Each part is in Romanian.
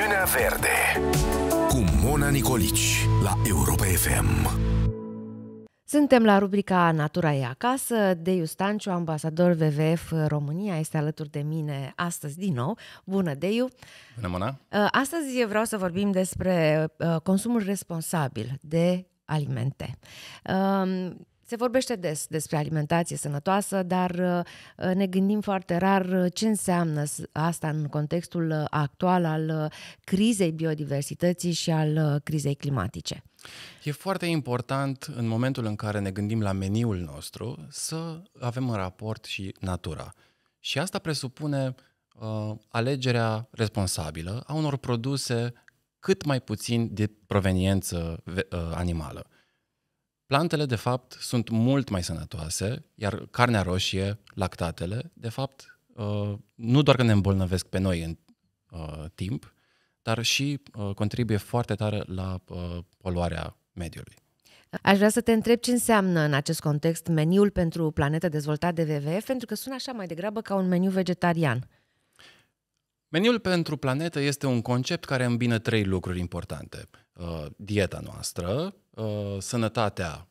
Emisiunea Verde cu Mona Nicolici la Europa FM. Suntem la rubrica Natura e acasă. Deiu Stanciu, ambasador WWF România, este alături de mine astăzi din nou. Bună, Deiu! Bună, Mona! Uh, astăzi vreau să vorbim despre uh, consumul responsabil de alimente. Um, se vorbește des despre alimentație sănătoasă, dar uh, ne gândim foarte rar uh, ce înseamnă asta în contextul uh, actual al crizei biodiversității și al crizei climatice. E foarte important în momentul în care ne gândim la meniul nostru să avem în raport și natura. Și asta presupune uh, alegerea responsabilă a unor produse cât mai puțin de proveniență uh, animală. Plantele, de fapt, sunt mult mai sănătoase, iar carnea roșie, lactatele, de fapt, uh, nu doar că ne îmbolnăvesc pe noi în uh, timp, dar și uh, contribuie foarte tare la poluarea mediului. Aș vrea să te întreb ce înseamnă în acest context meniul pentru planetă dezvoltat de WWF, pentru că sună așa mai degrabă ca un meniu vegetarian. Meniul pentru planetă este un concept care îmbină trei lucruri importante. Dieta noastră, Uh, sănătatea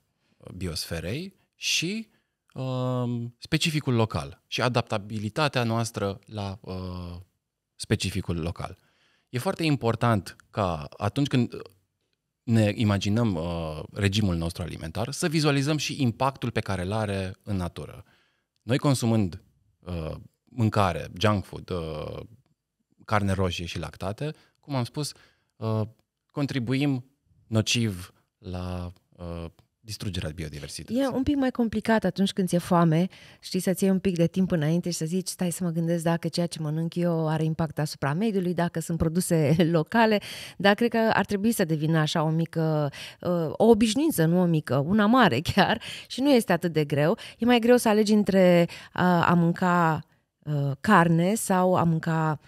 biosferei și uh, specificul local și adaptabilitatea noastră la uh, specificul local. E foarte important ca atunci când ne imaginăm uh, regimul nostru alimentar, să vizualizăm și impactul pe care îl are în natură. Noi consumând uh, mâncare, junk food, uh, carne roșie și lactate, cum am spus, uh, contribuim nociv la uh, distrugerea biodiversității. E un pic mai complicat atunci când ți-e foame, știi, să-ți iei un pic de timp înainte și să zici, stai să mă gândesc dacă ceea ce mănânc eu are impact asupra mediului, dacă sunt produse locale, dar cred că ar trebui să devină așa o mică, uh, o obișnuință, nu o mică, una mare chiar și nu este atât de greu. E mai greu să alegi între a, uh, a mânca uh, carne sau a mânca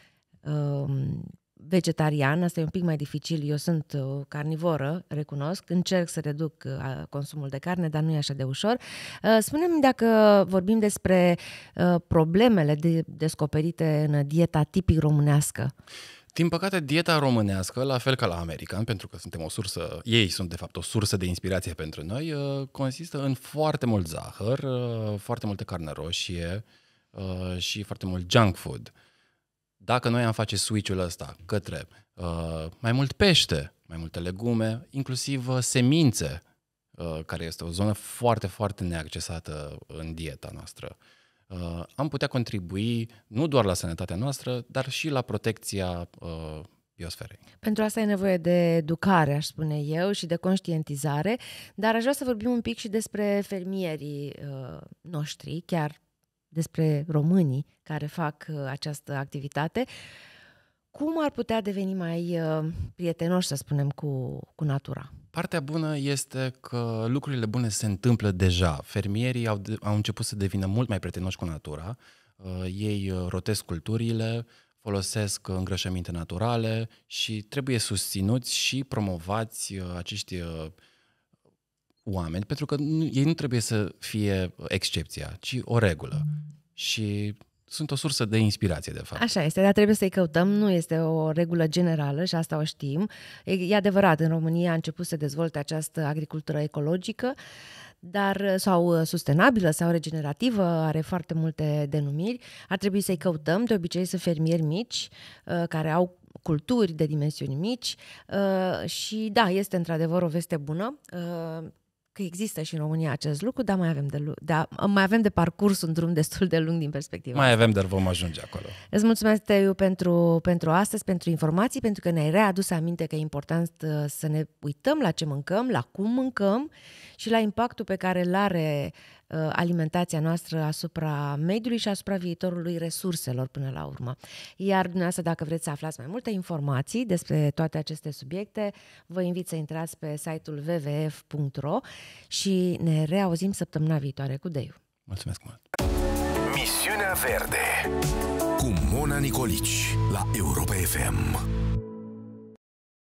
um, vegetarian, asta e un pic mai dificil, eu sunt uh, carnivoră, recunosc, încerc să reduc uh, consumul de carne, dar nu e așa de ușor. Uh, spune-mi dacă vorbim despre problemele de descoperite în dieta tipic românească. Din păcate, dieta românească, la fel ca la american, pentru că suntem o sursă, ei sunt de fapt o sursă de inspirație pentru noi, consistă în foarte mult zahăr, foarte multă carne roșie și foarte mult junk food dacă noi am face switch-ul ăsta către uh, mai mult pește, mai multe legume, inclusiv uh, semințe, uh, care este o zonă foarte, foarte neaccesată în dieta noastră, uh, am putea contribui nu doar la sănătatea noastră, dar și la protecția uh, biosferei. Pentru asta e nevoie de educare, aș spune eu, și de conștientizare, dar aș vrea să vorbim un pic și despre fermierii uh, noștri, chiar despre românii care fac uh, această activitate, cum ar putea deveni mai uh, prietenoși, să spunem, cu, cu natura? Partea bună este că lucrurile bune se întâmplă deja. Fermierii au, au început să devină mult mai prietenoși cu natura. Uh, ei rotesc culturile, folosesc îngrășăminte naturale și trebuie susținuți și promovați acești oameni, pentru că nu, ei nu trebuie să fie excepția, ci o regulă. Și sunt o sursă de inspirație, de fapt. Așa este, dar trebuie să-i căutăm, nu este o regulă generală și asta o știm. E, e adevărat, în România a început să dezvolte această agricultură ecologică, dar sau uh, sustenabilă sau regenerativă, are foarte multe denumiri. Ar trebui să-i căutăm, de obicei sunt fermieri mici uh, care au culturi de dimensiuni mici uh, și da, este într-adevăr o veste bună că există și în România acest lucru, dar mai avem de, da, mai avem de parcurs un drum destul de lung din perspectiva Mai asta. avem, dar vom ajunge acolo. Îți mulțumesc, Teiu, pentru, pentru astăzi, pentru informații, pentru că ne-ai readus aminte că e important uh, să ne uităm la ce mâncăm, la cum mâncăm și la impactul pe care îl are Uh, alimentația noastră asupra mediului și asupra viitorului resurselor până la urmă. Iar dumneavoastră, dacă vreți să aflați mai multe informații despre toate aceste subiecte, vă invit să intrați pe site-ul www.ro și ne reauzim săptămâna viitoare cu Deiu. Mulțumesc mult! Misiunea Verde cu Mona Nicolici la Europa FM.